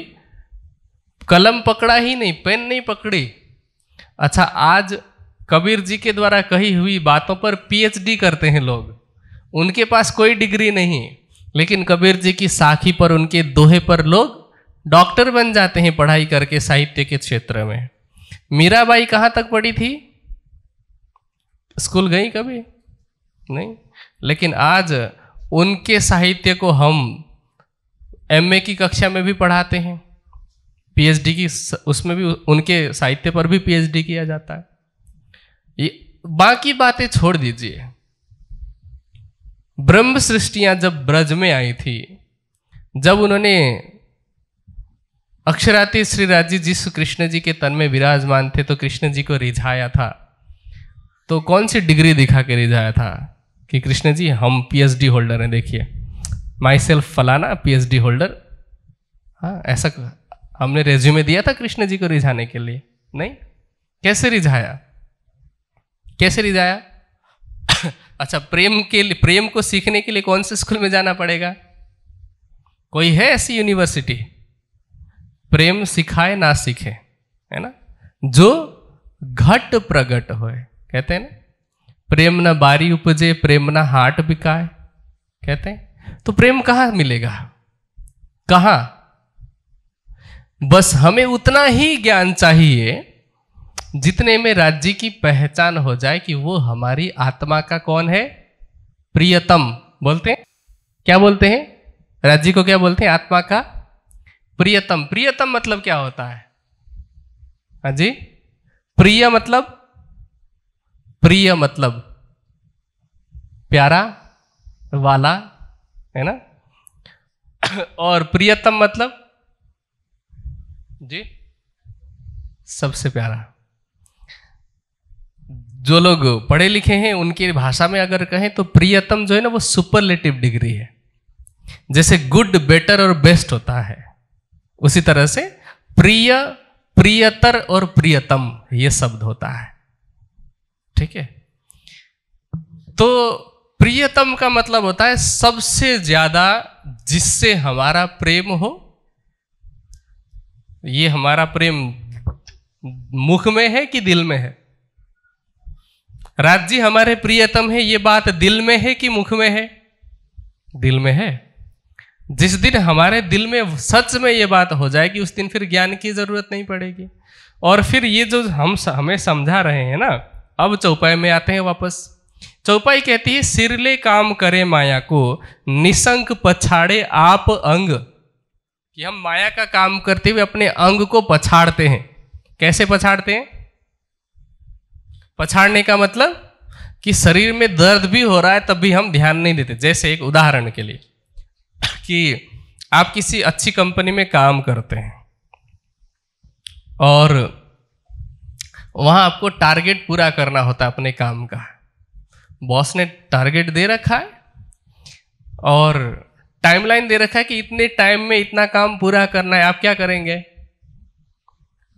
कलम पकड़ा ही नहीं पेन नहीं पकड़ी अच्छा आज कबीर जी के द्वारा कही हुई बातों पर पीएचडी करते हैं लोग उनके पास कोई डिग्री नहीं लेकिन कबीर जी की साखी पर उनके दोहे पर लोग डॉक्टर बन जाते हैं पढ़ाई करके साहित्य के क्षेत्र में मीराबाई कहाँ तक पढ़ी थी स्कूल गई कभी नहीं लेकिन आज उनके साहित्य को हम एमए की कक्षा में भी पढ़ाते हैं पीएचडी की उसमें भी उनके साहित्य पर भी पीएचडी किया जाता है ये बाकी बातें छोड़ दीजिए ब्रह्म सृष्टियां जब ब्रज में आई थी जब उन्होंने अक्षराती श्री राजी जिस कृष्ण जी के तन में विराजमान थे तो कृष्ण जी को रिझाया था तो कौन सी डिग्री दिखा के रिझाया था कि कृष्ण जी हम पीएचडी होल्डर हैं देखिए माई सेल्फ फलाना पीएचडी होल्डर हाँ ऐसा हमने रेज्यूमे दिया था कृष्ण जी को रिझाने के लिए नहीं कैसे रिझाया कैसे रिझाया अच्छा प्रेम के लिए प्रेम को सीखने के लिए कौन से स्कूल में जाना पड़ेगा कोई है ऐसी यूनिवर्सिटी प्रेम सिखाए ना सीखे है ना जो घट प्रगट होए कहते हैं ना प्रेम ना बारी उपजे प्रेम ना हाट बिकाए कहते हैं तो प्रेम कहाँ मिलेगा कहाँ बस हमें उतना ही ज्ञान चाहिए जितने में राज्य की पहचान हो जाए कि वो हमारी आत्मा का कौन है प्रियतम बोलते हैं क्या बोलते हैं राज्य को क्या बोलते हैं आत्मा का प्रियतम प्रियतम मतलब क्या होता है हाँ जी प्रिय मतलब प्रिय मतलब प्यारा वाला है ना और प्रियतम मतलब जी सबसे प्यारा जो लोग पढ़े लिखे हैं उनकी भाषा में अगर कहें तो प्रियतम जो है ना वो सुपरलेटिव डिग्री है जैसे गुड बेटर और बेस्ट होता है उसी तरह से प्रिय प्रियतर और प्रियतम ये शब्द होता है ठीक है तो प्रियतम का मतलब होता है सबसे ज्यादा जिससे हमारा प्रेम हो ये हमारा प्रेम मुख में है कि दिल में है राज जी हमारे प्रियतम है ये बात दिल में है कि मुख में है दिल में है जिस दिन हमारे दिल में सच में ये बात हो जाएगी उस दिन फिर ज्ञान की जरूरत नहीं पड़ेगी और फिर ये जो हम हमें समझा रहे हैं ना अब चौपाई में आते हैं वापस चौपाई कहती है सिरले काम करे माया को निसंक पछाड़े आप अंग कि हम माया का काम करते हुए अपने अंग को पछाड़ते हैं कैसे पछाड़ते हैं पछाड़ने का मतलब कि शरीर में दर्द भी हो रहा है तब भी हम ध्यान नहीं देते जैसे एक उदाहरण के लिए कि आप किसी अच्छी कंपनी में काम करते हैं और वहां आपको टारगेट पूरा करना होता है अपने काम का बॉस ने टारगेट दे रखा है और टाइमलाइन दे रखा है कि इतने टाइम में इतना काम पूरा करना है आप क्या करेंगे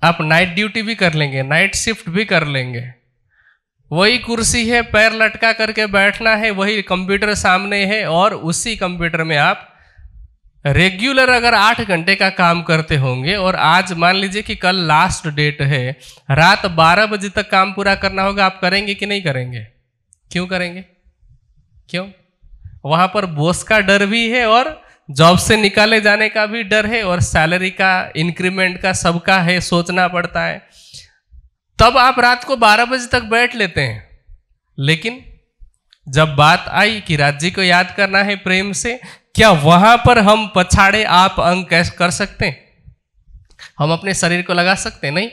आप नाइट ड्यूटी भी कर लेंगे नाइट शिफ्ट भी कर लेंगे वही कुर्सी है पैर लटका करके बैठना है वही कंप्यूटर सामने है और उसी कंप्यूटर में आप रेगुलर अगर आठ घंटे का काम करते होंगे और आज मान लीजिए कि कल लास्ट डेट है रात बारह बजे तक काम पूरा करना होगा आप करेंगे कि नहीं करेंगे क्यों करेंगे क्यों वहां पर बोस का डर भी है और जॉब से निकाले जाने का भी डर है और सैलरी का इंक्रीमेंट का सबका है सोचना पड़ता है तब आप रात को 12 बजे तक बैठ लेते हैं लेकिन जब बात आई कि राज्य को याद करना है प्रेम से क्या वहां पर हम पछाड़े आप अंग कैश कर सकते हैं हम अपने शरीर को लगा सकते नहीं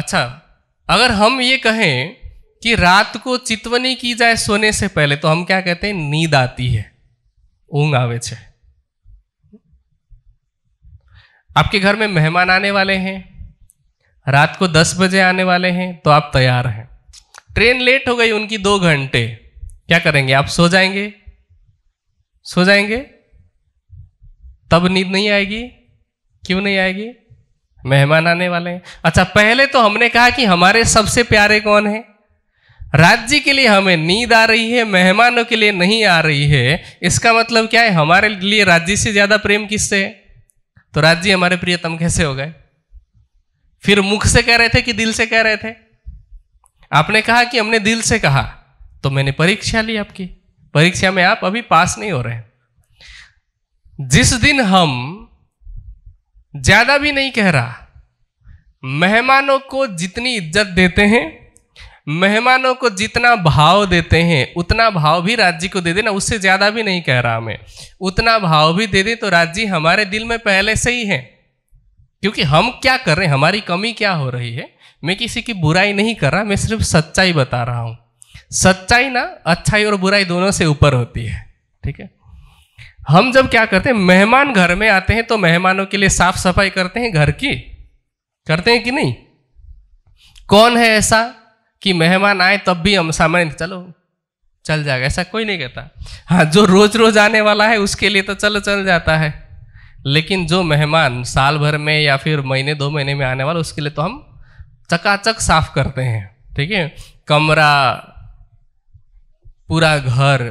अच्छा अगर हम ये कहें कि रात को चितवनी की जाए सोने से पहले तो हम क्या कहते हैं नींद आती है ऊंग आवे छे आपके घर में मेहमान आने वाले हैं रात को दस बजे आने वाले हैं तो आप तैयार हैं ट्रेन लेट हो गई उनकी दो घंटे क्या करेंगे आप सो जाएंगे सो जाएंगे तब नींद नहीं आएगी क्यों नहीं आएगी मेहमान आने वाले हैं अच्छा पहले तो हमने कहा कि हमारे सबसे प्यारे कौन हैं राज्य के लिए हमें नींद आ रही है मेहमानों के लिए नहीं आ रही है इसका मतलब क्या है हमारे लिए राज्य से ज्यादा प्रेम किससे है तो राज्य हमारे प्रियतम कैसे हो गए फिर मुख से कह रहे थे कि दिल से कह रहे थे आपने कहा कि हमने दिल से कहा तो मैंने परीक्षा ली आपकी परीक्षा में आप अभी पास नहीं हो रहे जिस दिन हम ज्यादा भी नहीं कह रहा मेहमानों को जितनी इज्जत देते हैं मेहमानों को जितना भाव देते हैं उतना भाव भी राज्य को दे देना उससे ज़्यादा भी नहीं कह रहा मैं उतना भाव भी दे दें तो राज्य हमारे दिल में पहले से ही है क्योंकि हम क्या कर रहे हैं हमारी कमी क्या हो रही है मैं किसी की बुराई नहीं कर रहा मैं सिर्फ सच्चाई बता रहा हूँ सच्चाई ना अच्छाई और बुराई दोनों से ऊपर होती है ठीक है हम जब क्या करते हैं मेहमान घर में आते हैं तो मेहमानों के लिए साफ सफाई करते हैं घर की करते हैं कि नहीं कौन है ऐसा कि मेहमान आए तब भी हम सामान्य चलो चल जाएगा ऐसा कोई नहीं कहता हाँ जो रोज रोज आने वाला है उसके लिए तो चलो चल जाता है लेकिन जो मेहमान साल भर में या फिर महीने दो महीने में आने वाला उसके लिए तो हम चकाचक साफ करते हैं ठीक है कमरा पूरा घर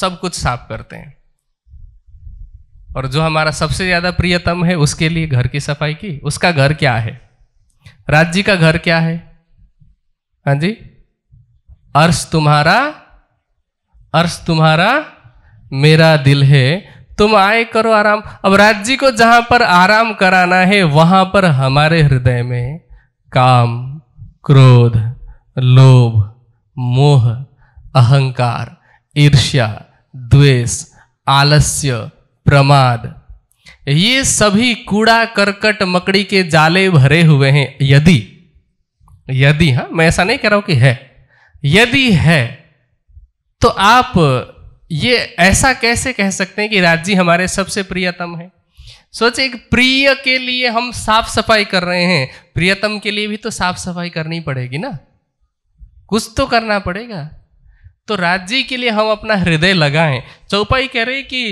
सब कुछ साफ करते हैं और जो हमारा सबसे ज़्यादा प्रियतम है उसके लिए घर की सफाई की उसका घर क्या है राज्य का घर क्या है हाँ जी अर्श तुम्हारा अर्श तुम्हारा मेरा दिल है तुम आए करो आराम अब राज्य को जहां पर आराम कराना है वहां पर हमारे हृदय में काम क्रोध लोभ मोह अहंकार ईर्ष्या द्वेष आलस्य प्रमाद ये सभी कूड़ा करकट मकड़ी के जाले भरे हुए हैं यदि यदि हाँ मैं ऐसा नहीं कह रहा हूं कि है यदि है तो आप ये ऐसा कैसे कह सकते हैं कि राज्य हमारे सबसे प्रियतम है सोचे एक प्रिय के लिए हम साफ सफाई कर रहे हैं प्रियतम के लिए भी तो साफ सफाई करनी पड़ेगी ना कुछ तो करना पड़ेगा तो राज्य के लिए हम अपना हृदय लगाएं चौपाई कह रहे कि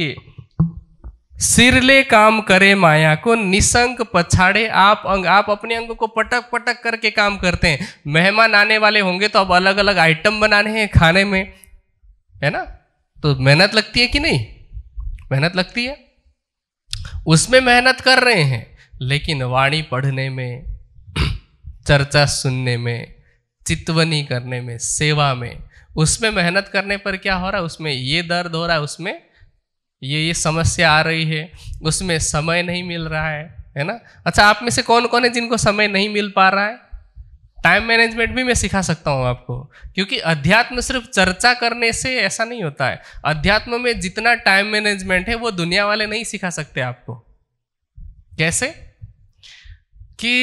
सिरले काम करे माया को निशंक पछाड़े आप अंग आप अपने अंग को पटक पटक करके काम करते हैं मेहमान आने वाले होंगे तो अब अलग अलग आइटम बनाने हैं खाने में है ना तो मेहनत लगती है कि नहीं मेहनत लगती है उसमें मेहनत कर रहे हैं लेकिन वाणी पढ़ने में चर्चा सुनने में चितवनी करने में सेवा में उसमें मेहनत करने पर क्या हो रहा है उसमें ये दर्द हो रहा है उसमें ये ये समस्या आ रही है उसमें समय नहीं मिल रहा है है ना अच्छा आप में से कौन कौन है जिनको समय नहीं मिल पा रहा है टाइम मैनेजमेंट भी मैं सिखा सकता हूँ आपको क्योंकि अध्यात्म सिर्फ चर्चा करने से ऐसा नहीं होता है अध्यात्म में जितना टाइम मैनेजमेंट है वो दुनिया वाले नहीं सिखा सकते आपको कैसे कि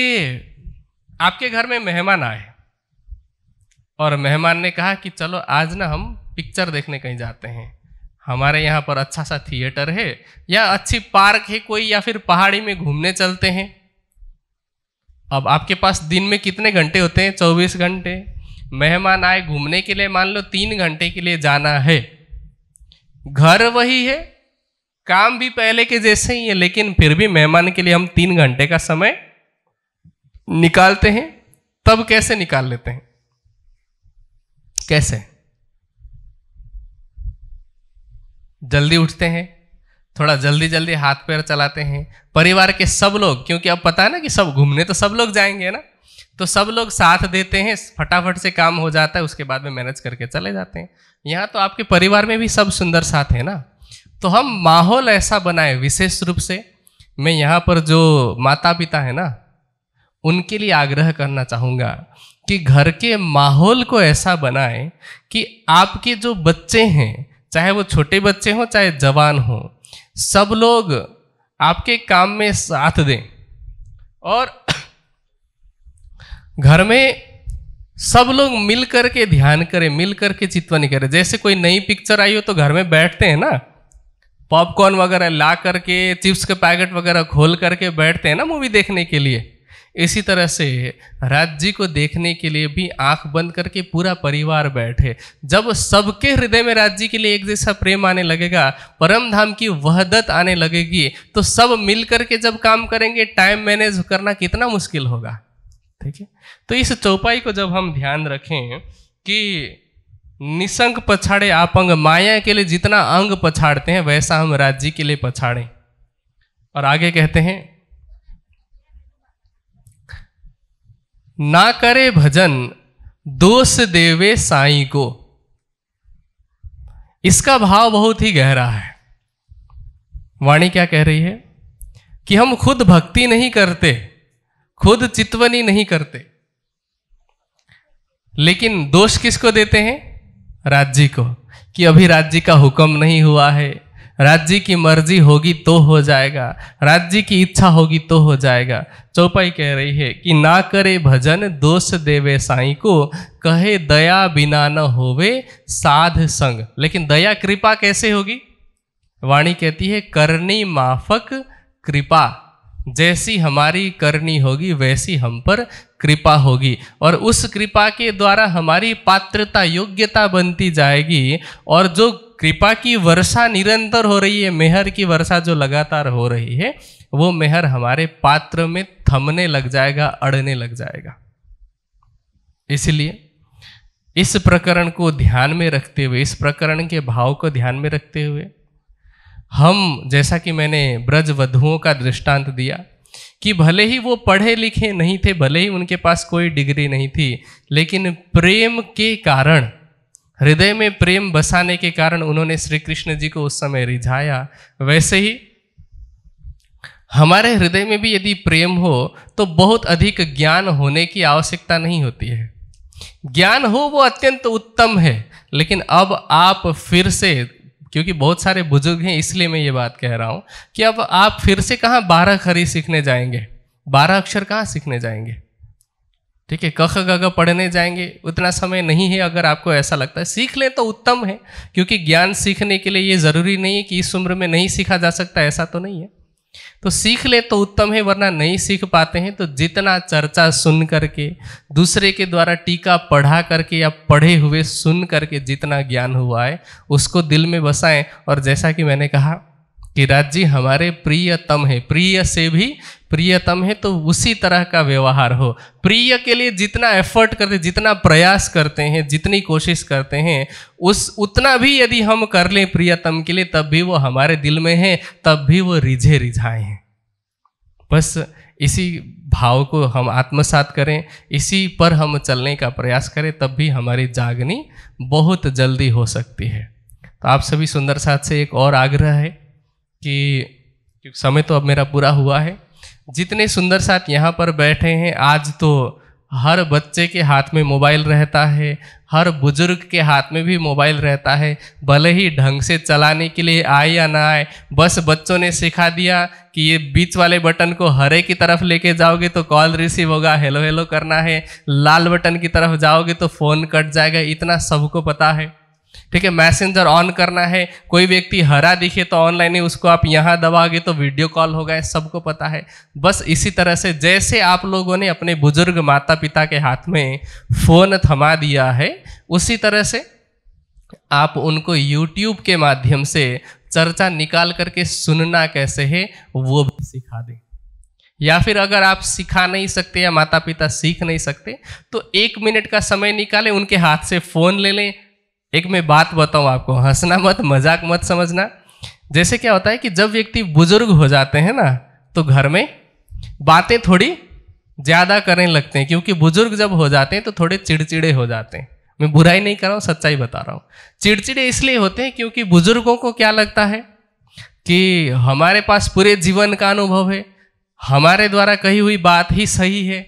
आपके घर में मेहमान आए और मेहमान ने कहा कि चलो आज ना हम पिक्चर देखने कहीं जाते हैं हमारे यहाँ पर अच्छा सा थिएटर है या अच्छी पार्क है कोई या फिर पहाड़ी में घूमने चलते हैं अब आपके पास दिन में कितने घंटे होते हैं चौबीस घंटे मेहमान आए घूमने के लिए मान लो तीन घंटे के लिए जाना है घर वही है काम भी पहले के जैसे ही है लेकिन फिर भी मेहमान के लिए हम तीन घंटे का समय निकालते हैं तब कैसे निकाल लेते हैं कैसे जल्दी उठते हैं थोड़ा जल्दी जल्दी हाथ पैर चलाते हैं परिवार के सब लोग क्योंकि अब पता है ना कि सब घूमने तो सब लोग जाएंगे ना तो सब लोग साथ देते हैं फटाफट से काम हो जाता है उसके बाद में मैनेज करके चले जाते हैं यहाँ तो आपके परिवार में भी सब सुंदर साथ है ना तो हम माहौल ऐसा बनाए विशेष रूप से मैं यहाँ पर जो माता पिता है ना उनके लिए आग्रह करना चाहूँगा कि घर के माहौल को ऐसा बनाए कि आपके जो बच्चे हैं चाहे वो छोटे बच्चे हों चाहे जवान हों सब लोग आपके काम में साथ दें और घर में सब लोग मिल करके ध्यान करें मिल करके चित्वन करें जैसे कोई नई पिक्चर आई हो तो घर में बैठते हैं ना पॉपकॉर्न वगैरह ला करके चिप्स के पैकेट वगैरह खोल करके बैठते हैं ना मूवी देखने के लिए इसी तरह से राज जी को देखने के लिए भी आंख बंद करके पूरा परिवार बैठे जब सबके हृदय में राज जी के लिए एक जैसा प्रेम आने लगेगा परम धाम की वहदत आने लगेगी तो सब मिल करके जब काम करेंगे टाइम मैनेज करना कितना मुश्किल होगा ठीक है तो इस चौपाई को जब हम ध्यान रखें कि निसंग पछाड़े आप अंग माया के लिए जितना अंग पछाड़ते हैं वैसा हम राज्य के लिए पछाड़ें और आगे कहते हैं ना करे भजन दोष देवे साई को इसका भाव बहुत ही गहरा है वाणी क्या कह रही है कि हम खुद भक्ति नहीं करते खुद चितवनी नहीं करते लेकिन दोष किसको देते हैं राज्य को कि अभी राज्य का हुक्म नहीं हुआ है राज्य की मर्जी होगी तो हो जाएगा राज्य की इच्छा होगी तो हो जाएगा चौपाई कह रही है कि ना करे भजन दोष देवे साई को कहे दया बिना न होवे साध संग लेकिन दया कृपा कैसे होगी वाणी कहती है करनी माफक कृपा जैसी हमारी करनी होगी वैसी हम पर कृपा होगी और उस कृपा के द्वारा हमारी पात्रता योग्यता बनती जाएगी और जो कृपा की वर्षा निरंतर हो रही है मेहर की वर्षा जो लगातार हो रही है वो मेहर हमारे पात्र में थमने लग जाएगा अड़ने लग जाएगा इसलिए इस प्रकरण को ध्यान में रखते हुए इस प्रकरण के भाव को ध्यान में रखते हुए हम जैसा कि मैंने ब्रज वधुओं का दृष्टांत दिया कि भले ही वो पढ़े लिखे नहीं थे भले ही उनके पास कोई डिग्री नहीं थी लेकिन प्रेम के कारण हृदय में प्रेम बसाने के कारण उन्होंने श्री कृष्ण जी को उस समय रिझाया वैसे ही हमारे हृदय में भी यदि प्रेम हो तो बहुत अधिक ज्ञान होने की आवश्यकता नहीं होती है ज्ञान हो वो अत्यंत उत्तम है लेकिन अब आप फिर से क्योंकि बहुत सारे बुजुर्ग हैं इसलिए मैं ये बात कह रहा हूँ कि अब आप फिर से कहाँ बारह खरी सीखने जाएंगे बारह अक्षर कहाँ सीखने जाएंगे ठीक है कख गग पढ़ने जाएंगे उतना समय नहीं है अगर आपको ऐसा लगता है सीख लें तो उत्तम है क्योंकि ज्ञान सीखने के लिए ये ज़रूरी नहीं है कि इस उम्र में नहीं सीखा जा सकता ऐसा तो नहीं है तो सीख ले तो उत्तम है वरना नहीं सीख पाते हैं तो जितना चर्चा सुन करके दूसरे के द्वारा टीका पढ़ा करके या पढ़े हुए सुन करके जितना ज्ञान हुआ है उसको दिल में बसाएं और जैसा कि मैंने कहा कि राज्य हमारे प्रियतम है प्रिय से भी प्रियतम है तो उसी तरह का व्यवहार हो प्रिय के लिए जितना एफर्ट करते जितना प्रयास करते हैं जितनी कोशिश करते हैं उस उतना भी यदि हम कर लें प्रियतम के लिए तब भी वो हमारे दिल में है तब भी वो रिझे रिझाए हैं बस इसी भाव को हम आत्मसात करें इसी पर हम चलने का प्रयास करें तब भी हमारी जागनी बहुत जल्दी हो सकती है तो आप सभी सुंदर साथ से एक और आग्रह है कि समय तो अब मेरा पूरा हुआ है जितने सुंदर साथ यहाँ पर बैठे हैं आज तो हर बच्चे के हाथ में मोबाइल रहता है हर बुजुर्ग के हाथ में भी मोबाइल रहता है भले ही ढंग से चलाने के लिए आए या ना आए बस बच्चों ने सिखा दिया कि ये बीच वाले बटन को हरे की तरफ लेके जाओगे तो कॉल रिसीव होगा हेलो हेलो करना है लाल बटन की तरफ जाओगे तो फ़ोन कट जाएगा इतना सबको पता है ठीक है मैसेंजर ऑन करना है कोई व्यक्ति हरा दिखे तो ऑनलाइन ही उसको आप यहाँ दबाओगे तो वीडियो कॉल होगा गए सबको पता है बस इसी तरह से जैसे आप लोगों ने अपने बुजुर्ग माता पिता के हाथ में फ़ोन थमा दिया है उसी तरह से आप उनको यूट्यूब के माध्यम से चर्चा निकाल करके सुनना कैसे है वो भी सिखा दें या फिर अगर आप सिखा नहीं सकते या माता पिता सीख नहीं सकते तो एक मिनट का समय निकालें उनके हाथ से फ़ोन ले लें एक मैं बात बताऊं आपको हंसना मत मजाक मत समझना जैसे क्या होता है कि जब व्यक्ति बुजुर्ग हो जाते हैं ना तो घर में बातें थोड़ी ज़्यादा करने लगते हैं क्योंकि बुजुर्ग जब हो जाते हैं तो थोड़े चिड़चिड़े हो जाते हैं मैं बुराई नहीं कर रहा हूँ सच्चाई बता रहा हूँ चिड़चिड़े इसलिए होते हैं क्योंकि बुजुर्गों को क्या लगता है कि हमारे पास पूरे जीवन का अनुभव है हमारे द्वारा कही हुई बात ही सही है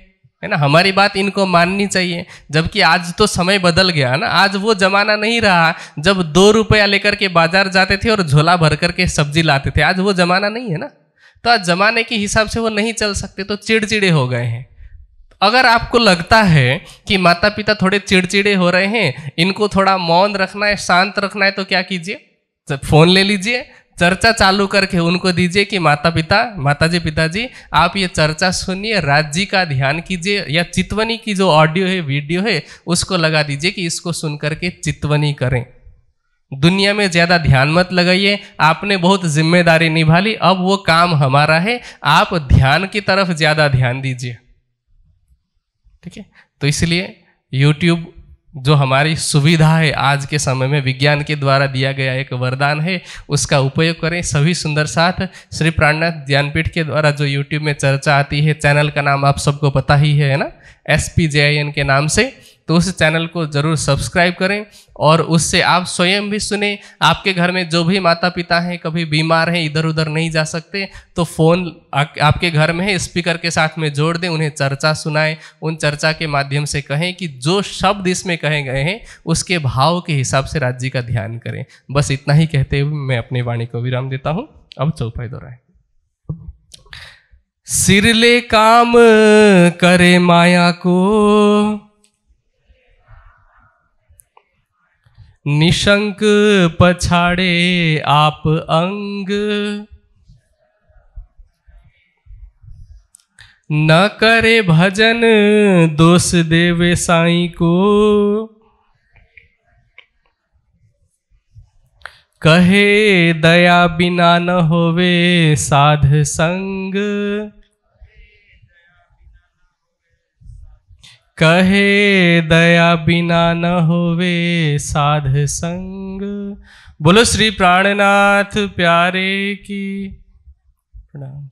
है ना हमारी बात इनको माननी चाहिए जबकि आज तो समय बदल गया ना आज वो जमाना नहीं रहा जब दो रुपया लेकर के बाजार जाते थे और झोला भर करके सब्जी लाते थे आज वो जमाना नहीं है ना तो आज जमाने के हिसाब से वो नहीं चल सकते तो चिड़चिड़े हो गए हैं अगर आपको लगता है कि माता पिता थोड़े चिड़चिड़े हो रहे हैं इनको थोड़ा मौन रखना है शांत रखना है तो क्या कीजिए फोन ले लीजिए चर्चा चालू करके उनको दीजिए कि माता पिता माताजी पिताजी आप ये चर्चा सुनिए राज्य का ध्यान कीजिए या चितवनी की जो ऑडियो है वीडियो है उसको लगा दीजिए कि इसको सुन करके चितवनी करें दुनिया में ज़्यादा ध्यान मत लगाइए आपने बहुत जिम्मेदारी निभा ली अब वो काम हमारा है आप ध्यान की तरफ ज़्यादा ध्यान दीजिए ठीक है तो इसलिए यूट्यूब जो हमारी सुविधा है आज के समय में विज्ञान के द्वारा दिया गया एक वरदान है उसका उपयोग करें सभी सुंदर साथ श्री प्राणनाथ ज्ञानपीठ के द्वारा जो यूट्यूब में चर्चा आती है चैनल का नाम आप सबको पता ही है ना S P J I N के नाम से तो उस चैनल को ज़रूर सब्सक्राइब करें और उससे आप स्वयं भी सुने आपके घर में जो भी माता पिता हैं कभी बीमार हैं इधर उधर नहीं जा सकते तो फ़ोन आपके घर में है स्पीकर के साथ में जोड़ दें उन्हें चर्चा सुनाएं उन चर्चा के माध्यम से कहें कि जो शब्द इसमें कहे गए हैं उसके भाव के हिसाब से राज्य का ध्यान करें बस इतना ही कहते हुए मैं अपनी वाणी को विराम देता हूँ अब चौपाई दोहराए सिरले काम करे माया को निशंक पछाड़े आप अंग न करे भजन दोष देवे साई को कहे दया बिना न होवे साध संग कहे दया बिना न होवे साध संग बोलो श्री प्राणनाथ प्यारे की प्रणाम